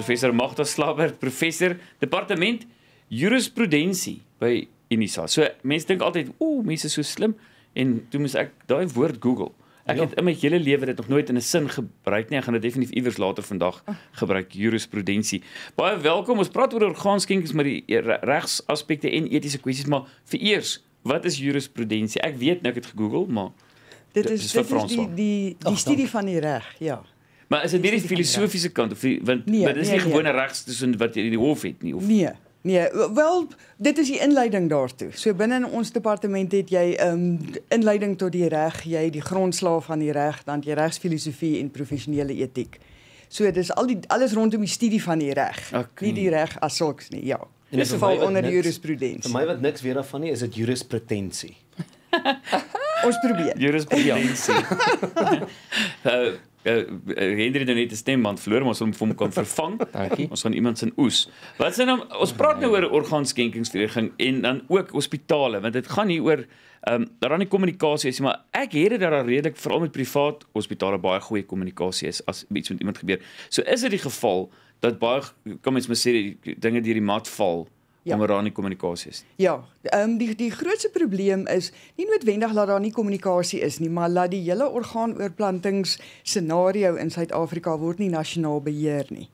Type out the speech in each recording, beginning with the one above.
professor Magda Slabbert, professor departement jurisprudensie by Unisa. So mense dink altyd, ooh, mense is so slim en toe moet ek daai woord Google. Ek ja. het in my hele lewe dit nog nooit in 'n sin gebruik nie. Ek gaan dit definitief iewers later vandag ah. gebruik jurisprudensie. Baie welkom. Ons praat oor orgaanskenkings met die eh, regs aspekte en etiese kwessies, maar vir eers, wat is jurisprudensie? Ek weet nou ek het gegoogel, maar Dit is dit is, dit is die die, die Ach, studie dank. van die reg, ja. Maar is dit nie die filosofiese kant of die, want nee, maar dit is nee, nie nee, gewone nee. regs tussen wat jy in die hof het nie of Nee. Nee, wel dit is die inleiding daartoe. So binne in ons departement het jy 'n um, ehm, inleiding tot die reg, jy die grondslag van die reg, dan jy regsfilosofie en professionele etiek. So dis al die alles rondom die studie van die reg. Okay. Nie die reg as sulks nie, ja. In dis geval onder niks, jurisprudens. Vir my wat niks weer daarvan nie, is dit jurisprudensie. ons probeer. Jurisprudensie. Ja. Eh, Ja, eh, Hendrik het nou net 'n stemband verloor, maar ons hom hom kan vervang. Dankie. Ons gaan iemand sin oes. Wat is nou ons praat nou oor orgaanskenkingsvereniging en dan ook hospitale, want dit gaan hier oor ehm um, dat daar nie kommunikasie is nie, maar ek het dit dat daar redelik veral met privaat hospitale baie goeie kommunikasie is as iets met iemand gebeur. So is dit die geval dat baie kom mens moet sê die dinge deur die mat val ja. omdat daar nie kommunikasie is. Ja, ehm um, die die grootste probleem is nie noodwendig dat daar nie kommunikasie is nie, maar dat die hele orgaanoorplantings scenario in Suid-Afrika word nie nasionaal beheer nie.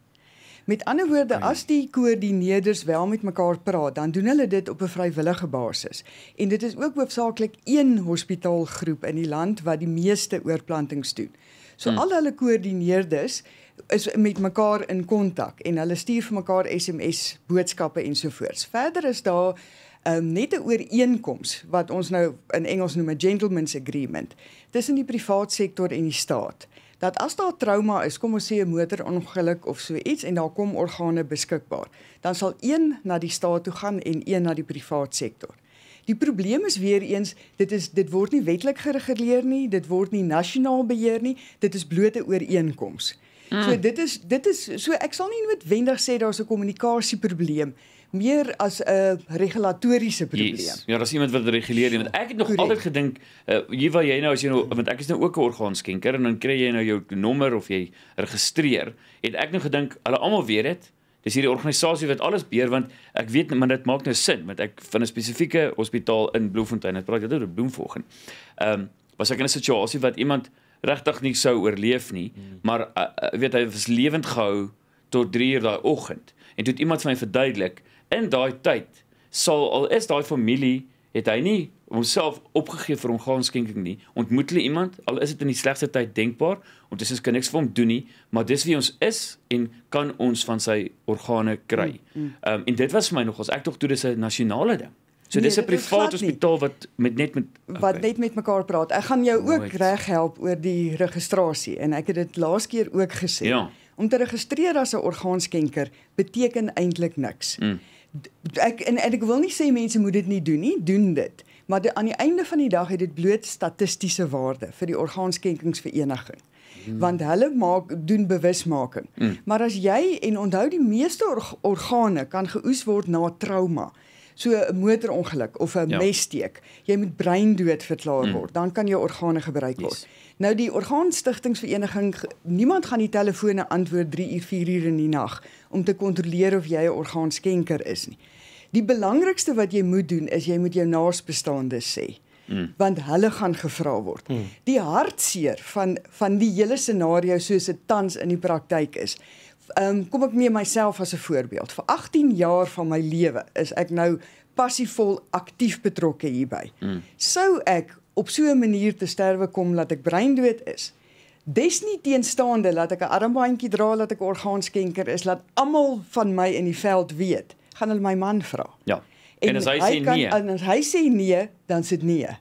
Met ander woorde, oh ja. as die koördineerders wel met mekaar praat, dan doen hulle dit op 'n vrywillige basis. En dit is ook hoofsaaklik een hospitaalgroep in die land wat die meeste oorplantings doen. So hmm. al hulle koördineerdes is met mekaar in kontak en hulle stuur vir mekaar SMS boodskappe en sovoorts. Verder is daar um, net 'n ooreenkoms wat ons nou in Engels noem 'n gentlemen's agreement tussen die privaat sektor en die staat dat as daar trauma is, kom ons sê 'n motorongeluk of so iets en daar kom organe beskikbaar, dan sal een na die staat toe gaan en een na die privaat sektor. Die probleem is weer eens, dit is dit word nie wetlik gereguleer nie, dit word nie nasionaal beheer nie, dit is blote ooreenkoms. Mm. So dit is dit is so ek sal nie noodwendig sê daar's 'n kommunikasieprobleem meer as 'n regulatoriese probleem. Yes. Ja, daar's iemand wat reguleer, want ek het nog Correct. altyd gedink uh, hier waar jy nou as jy nou want ek is nou ook 'n orgaanskenker en dan kry jy nou jou nommer of jy registreer, het ek nou gedink hulle almal weet dit dis hierdie organisasie wat alles beheer want ek weet maar dit maak nou sin want ek van 'n spesifieke hospitaal in Bloemfontein het praat jy oor Bloemfontein. Ehm um, was ek in 'n situasie wat iemand regtig nie sou oorleef nie, hmm. maar uh, weet hy was lewend gehou tot 3 uur daai oggend en toe het iemand vir my verduidelik in daai tyd sal al is daai familie het hy nie homself opgegee vir hom gaan skenking nie. Ontmoet hulle iemand, al is dit in die slegste tyd denkbaar, en dit is kan niks vir hom doen nie, maar dis wie ons is en kan ons van sy organe kry. Ehm mm, mm. um, en dit was vir my nogals ek tog toe dis 'n nasionale ding. So nee, dis 'n privaat hospitaal wat met net met okay. wat net met mekaar praat. Ek gaan jou ook reg help oor die registrasie en ek het dit laas keer ook gesê. Ja. Om te registreer as 'n orgaanskenker beteken eintlik niks. Mm. Ek en, en ek wil nie sê mense moet dit nie doen nie, doen dit. Maar die, aan die einde van die dag het dit bloot statistiese waarde vir die orgaanskenkingsvereniging. Hmm. Want hulle maak doen bewusmaking. Hmm. Maar as jy en onthou die meeste or, organe kan geoes word na trauma. So 'n motorongeluk of 'n ja. messteek, jy moet breindood verklaar hmm. word, mm. dan kan jou organe gebruik word. Yes. Nou die orgaanstigtingsvereniging, niemand gaan die telefone antwoord 3 uur 4 uur in die nag om te kontroleer of jy 'n orgaanskenker is nie. Mm. Die belangrikste wat jy moet doen is jy moet jou naasbestaande sê. Mm. Want hulle gaan gevra word. Mm. Die hartseer van van die hele scenario soos dit tans in die praktyk is. Um, kom ek neem myself as 'n voorbeeld. Vir 18 jaar van my lewe is ek nou passiefvol aktief betrokke hierby. Mm. Sou ek op so 'n manier te sterwe kom dat ek breindood is? Desnieteenstaande dat ek 'n armbandjie dra, dat ek orgaanskenker is, laat almal van my in die veld weet. Mm gaan hulle my man vra. Ja. En, en as hy, hy sê kan, nee, as hy sê nee, dan sê nee.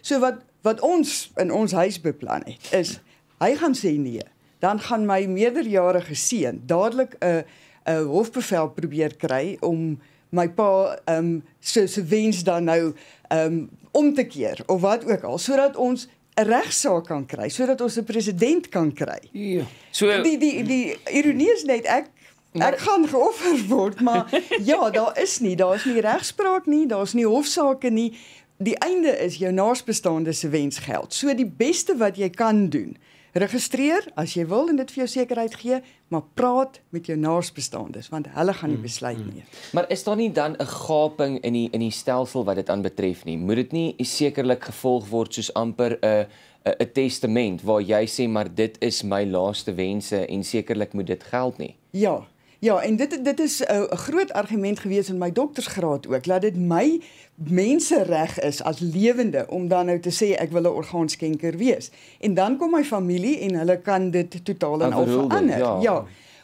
So wat wat ons in ons huis beplan het is hy gaan sê nee, dan gaan my meerderjarige seun dadelik 'n 'n hofbevel probeer kry om my pa ehm um, so se so wens dan nou ehm um, om te keer of wat ook al sodat ons 'n regsaak kan kry sodat ons 'n president kan kry. Ja. So die die die ironie is net ek Maar, ek gaan geoffer word, maar ja, daar is nie, daar's nie regspraak nie, daar's nie hofsaake nie. Die einde is jou naasbestaande se wensgeld. So die beste wat jy kan doen, registreer as jy wil en dit vir jou sekerheid gee, maar praat met jou naasbestaandes want hulle gaan die mm, besluit neem. Hmm, hmm. Maar is daar nie dan 'n gaping in die in die stelsel wat dit aanbetref nie? Moet dit nie sekerlik gevolg word soos amper 'n uh, 'n testament waar jy sê maar dit is my laaste wense en sekerlik moet dit geld nie. Ja, Ja, en dit dit is eh, 'n uh, groot argument gewees in my doktorsgraad ook, dat dit my mensereg is as lewende om dan nou te sê ek wil 'n orgaanskenker wees. En dan kom my familie en hulle kan dit totaal en al verander. Ja. ja.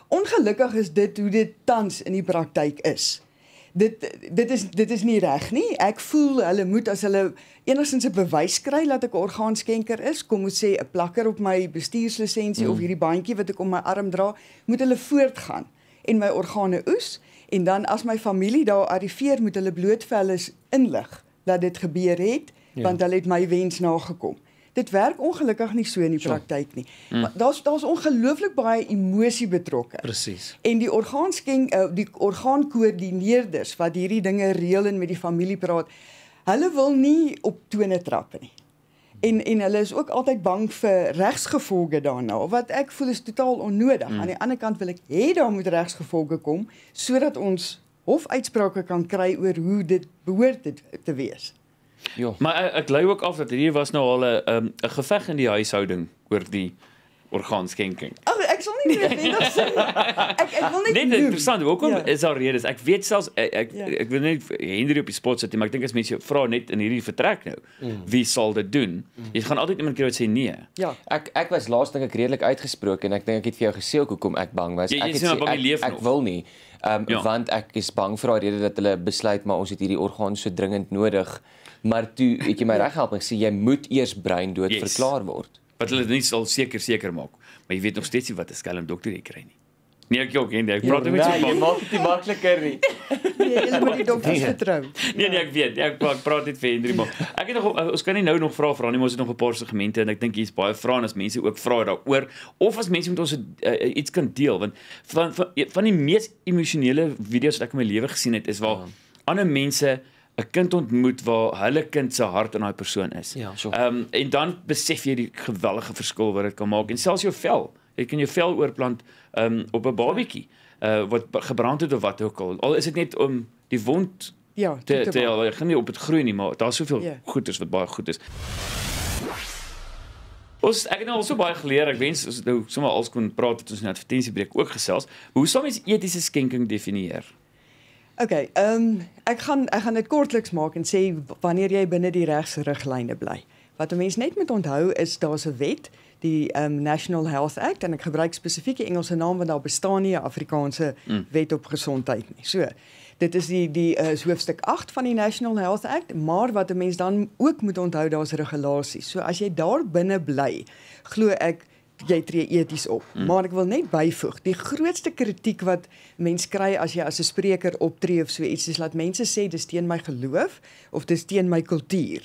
Ongelukkig is dit hoe dit tans in die praktyk is. Dit dit is dit is nie reg nie. Ek voel hulle moet as hulle enigstens 'n bewys kry dat ek 'n orgaanskenker is, kom moet sê 'n plakker op my bestuurslisensie mm. of hierdie bandjie wat ek om my arm dra, moet hulle voortgaan en my organe oes en dan as my familie daar arriveer moet hulle blootvelles inlig dat dit gebeur het ja. want hulle het my wens nagekom. Dit werk ongelukkig nie so in die praktyk nie. Mm. Daar's daar's ongelooflik baie emosie betrokke. Presies. En die orgaanskenk eh, die orgaankoördineerders wat hierdie dinge reël en met die familie praat, hulle wil nie op tone trap nie en en hulle is ook altyd bang vir regsgevolge daarna wat ek voel is totaal onnodig. Mm. Aan die ander kant wil ek hê daar moet regsgevolge kom sodat ons hofuitsprake kan kry oor hoe dit behoort het te wees. Ja. Maar ek, ek lei ook af dat hierdie was nou al 'n um, 'n geveg in die huishouding oor die orgaanskenking. Ag sal nie noodwendig sê ek ek wil net Nee, interessant. Hoekom ja. is daar redes? Ek weet selfs ek eh, ek, ja. ek wil net Henry op die spot sit, maar ek dink as mense vra net in hierdie vertrek nou, mm. wie sal dit doen? Mm. Jy gaan altyd iemand kry wat sê nee. Ja. Ek ek was laas dink ek redelik uitgesproke en ek dink ek het vir jou gesê hoekom ek bang was. Jy, jy ek het sê ek, ek wil nie. Ehm um, ja. want ek is bang vir daai rede dat hulle besluit maar ons het hierdie orgaan so dringend nodig. Maar tu, ek jy my reg help, ek sê jy moet eers brein dood yes. verklaar word wat hulle net sal seker seker maak. Maar jy weet nog steeds nie wat 'n skelm dokter jy kry nie. Nee, ek ook nee, ja, nie. Ek praat net so van. Jy maak dit makliker nie. Nee, jy moet die dokter nee. vertrou. Nee nee, ek weet. Ek praat net vir Hendrie maar. Ek het nog eh, ons kan nie nou nog vrae vra nie, maar ons het nog 'n paar segmente en ek dink hier's baie vrae en as mense ook vra daaroor of as mense met ons uh, iets kan deel want van van, van die mees emosionele video's wat ek in my lewe gesien het is waar ja. ander mense 'n kind ontmoet waar hulle kind se hart in daai persoon is. Ja, so. Ehm um, en dan besef jy die gewellige verskil wat dit kan maak en selfs jou vel. Jy kan jou vel oorplant ehm um, op 'n babietjie uh, wat gebrand het of wat ook al. Al is dit net om die wond ja, te te ja, kan nie op dit groei nie, maar daar's soveel yeah. Ja. goeders wat baie goed is. Ons ek het nou al so baie geleer. Ek wens ons nou sommer als kon praat het ons net advertensiebreek ook gesels. Hoe sou mens etiese skenking definieer? Okay, ehm um, ek gaan ek gaan dit kortliks maak en sê wanneer jy binne die regsriglyne bly. Wat 'n mens net moet onthou is daar's 'n wet, die um, National Health Act en ek gebruik spesifieke Engelse naam want daar bestaan nie 'n Afrikaanse mm. wet op gesondheid nie. So, dit is die die uh, is hoofstuk 8 van die National Health Act, maar wat 'n mens dan ook moet onthou, daar's regulasies. So as jy daar binne bly, glo ek jy tree eties op. Mm. Maar ek wil net byvoeg, die grootste kritiek wat mense kry as jy as 'n spreker optree of so iets, is dat mense sê dis teen my geloof of dis teen my kultuur.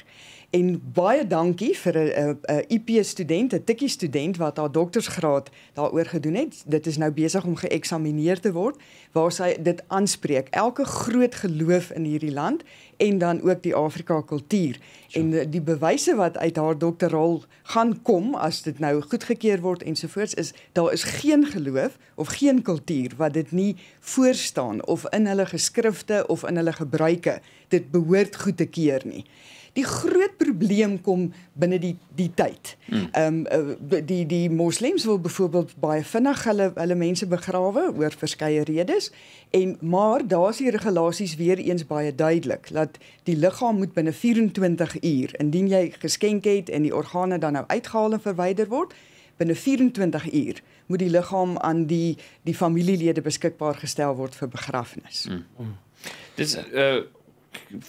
En baie dankie vir 'n 'n IP student, 'n tikkie student wat haar doktorsgraad daaroor gedoen het. Dit is nou besig om geëksamineer te word waar sy dit aanspreek. Elke groot geloof in hierdie land en dan ook die Afrika kultuur en die, eh, die bewyse wat uit haar doktoraal gaan kom as dit nou goedgekeur word ensovoorts is daar is geen geloof of geen kultuur wat dit nie voorstaan of in hulle geskrifte of in hulle gebruike dit behoort goed te keer nie die groot probleem kom binne die die tyd. Hmm. Ehm mm. um, die die moslems wil byvoorbeeld baie vinnig hulle hulle mense begrawe oor verskeie redes en maar daar's die regulasies weer eens baie duidelik dat die liggaam moet binne 24 uur indien jy geskenk het en die organe dan nou uitgehaal en verwyder word binne 24 uur moet die liggaam aan die die familielede beskikbaar gestel word vir begrafnis. Mm. Hmm. Dis 'n uh, eh,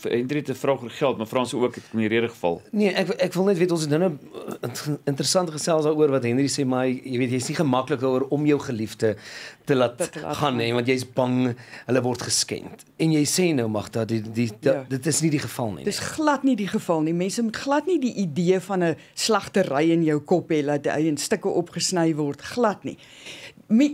Hendrik het vra oor geld, maar Frans ook in die rede geval. Nee, ek ek wil net weet ons het nou 'n nou, eh, interessante gesels daaroor wat Hendrik sê maar jy weet jy's nie gemaklik oor om jou geliefde te laat, te laat gaan nie, want jy's bang hulle word geskend. En jy sê nou mag dat die die da, ja. dit is nie die geval nie. Dis nee. glad nie die geval nie. Mense moet glad nie die idee van 'n slagtery in jou kop hê dat hy in stukke opgesny word glad nie.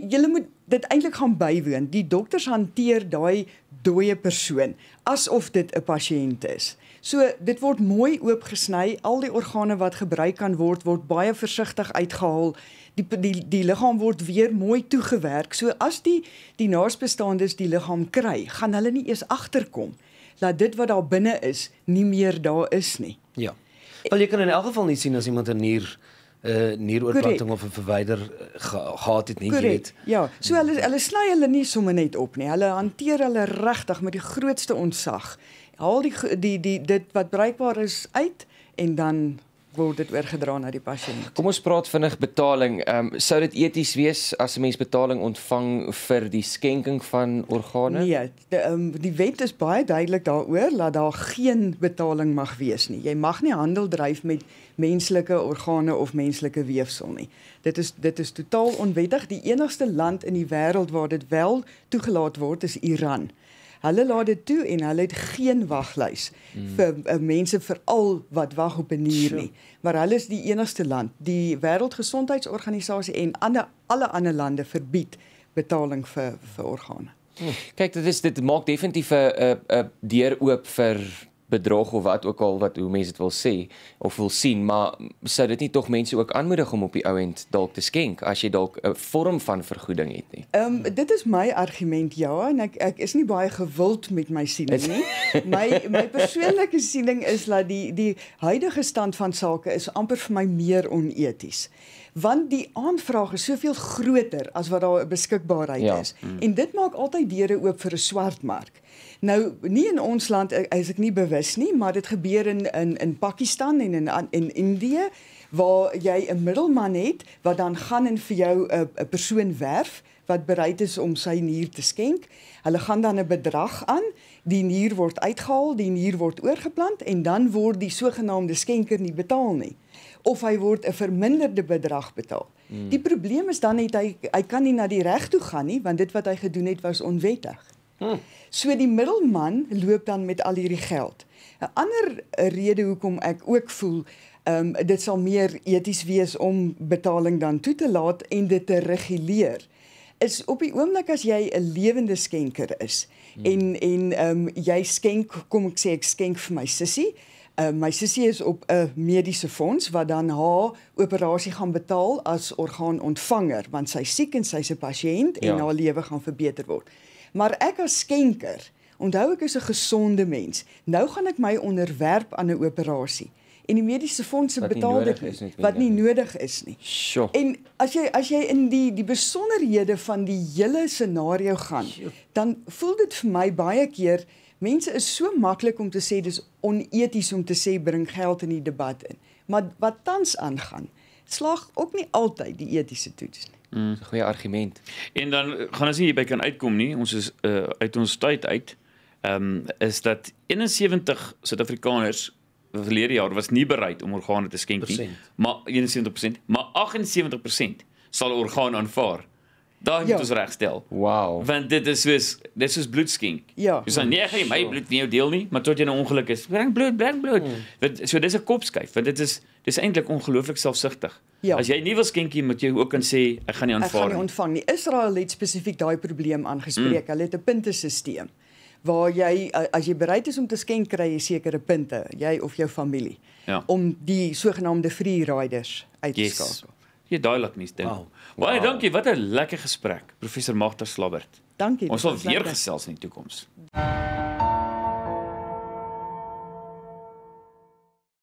Jy moet dit eintlik gaan bywoon. Die dokters hanteer daai dooie persoon asof dit 'n pasiënt is. So dit word mooi oopgesny, al die organe wat gebruik kan word word baie versigtig uitgehaal. Die die die liggaam word weer mooi toegewerk. So as die die naasbestaandes die liggaam kry, gaan hulle nie eers agterkom dat dit wat daar binne is nie meer daar is nie. Ja. Wel jy kan in elk geval nie sien as iemand 'n nier uh, nieroortplanting of 'n verwyder eh, ge gehad het nie dit. Ja, so hulle hulle sny hulle nie sommer net op nie. Hulle hanteer hulle regtig met die grootste ontsag. Haal die die die dit wat bruikbaar is uit en dan word dit oorgedra na die pasiënt. Kom ons praat vinnig betaling. Ehm um, sou dit eties wees as 'n mens betaling ontvang vir die skenking van organe? Nee, die, um, ehm, die wet is baie duidelik daaroor dat daar geen betaling mag wees nie. Jy mag nie handel dryf met menslike organe of menslike weefsel nie. Dit is dit is totaal onwettig. Die enigste land in die wêreld waar dit wel toegelaat word is Iran. Hulle laat dit toe en hulle het geen waglys hmm. vir uh, mense veral wat wag op 'n nier nie. Maar hulle is die enigste land, die Wêreldgesondheidsorganisasie en ander alle ander lande verbied betaling vir vir organe. Hmm. Kyk, dit is dit maak definitief 'n uh, 'n uh, deur oop vir bedrog of wat ook al wat hoe mense dit wil sê of wil sien, maar sou dit nie tog mense ook aanmoedig om op die ou end dalk te skenk as jy dalk 'n vorm van vergoeding het nie? Ehm um, dit is my argument ja en ek ek is nie baie gewild met my siening nie. my my persoonlike siening is dat die die huidige stand van sake is amper vir my meer oneties want die aanvraag is soveel groter as wat daar 'n beskikbaarheid ja. is mm. en dit maak altyd deure oop vir 'n swart mark. Nou nie in ons land as eh, ek nie bewus nie, maar dit gebeur in in in Pakistan en in in Indië waar jy 'n middelman het wat dan gaan en vir jou eh, 'n persoon werf wat bereid is om sy nier te skenk. Hulle gaan dan 'n bedrag aan, die nier word uitgehaal, die nier word oorgeplant en dan word die sogenaamde skenker nie betaal nie of hy word 'n verminderde bedrag betaal. Hmm. Die probleem is dan net hy hy kan nie na die reg toe gaan nie want dit wat hy gedoen het was onwettig. So die middelman loop dan met al hierdie geld. 'n Ander rede hoekom ek ook voel ehm um, dit sal meer eties wees om betaling dan toe te laat en dit te reguleer is op die oomblik as jy 'n lewende skenker is hmm. en en ehm um, jy skenk kom ek sê ek skenk vir my sussie. Ehm uh, my sussie is op 'n mediese fonds wat dan haar operasie gaan betaal as orgaanontvanger want sy siek en sy's 'n pasiënt en ja. haar lewe gaan verbeter word maar ek as skenker onthou ek is 'n gesonde mens nou gaan ek my onderwerp aan 'n operasie en die mediese fondse betaal dit nie, wat nie nodig is nie Sjo. en as jy as jy in die die besonderhede van die hele scenario gaan Sjo. dan voel dit vir my baie keer mense is so maklik om te sê dis oneties om te sê bring geld in die debat in maar wat tans aangaan slag ook nie altyd die etiese toets nie Mm. 'n Goeie argument. En dan gaan ons nie hierby kan uitkom nie. Ons is uh, uit ons tyd uit. Ehm um, is dat 71 Suid-Afrikaners verlede jaar was nie bereid om organe te skenk nie. Maar 71%, maar 78% sal organe aanvaar. Daar moet ja. ons regstel. Wow. Want dit is soos dit is soos bloedskenk. Ja. Jy sê nee, gee my bloed nie jou deel nie, maar tot jy 'n ongeluk is, bring bloed, bring bloed. Mm. So dis 'n kopskuif, want dit is Dis eintlik ongelooflik selfsugtig. Ja. As jy nie wil skenk nie, moet jy ook kan sê ek gaan nie ontvang nie. Ek gaan nie ontvang nie. Israel het spesifiek daai probleem aangespreek. Mm. Hulle het 'n puntestelsel waar jy as jy bereid is om te skenk kry jy sekere punte, jy of jou familie. Ja. Om die sogenaamde free riders uit te yes. skakel. Jy daai laat mense dink. Wow. Baie wow. dankie, wat 'n lekker gesprek, professor Magter Slabbert. Dankie. Ons sal weer lekker. gesels in die toekoms. Ja.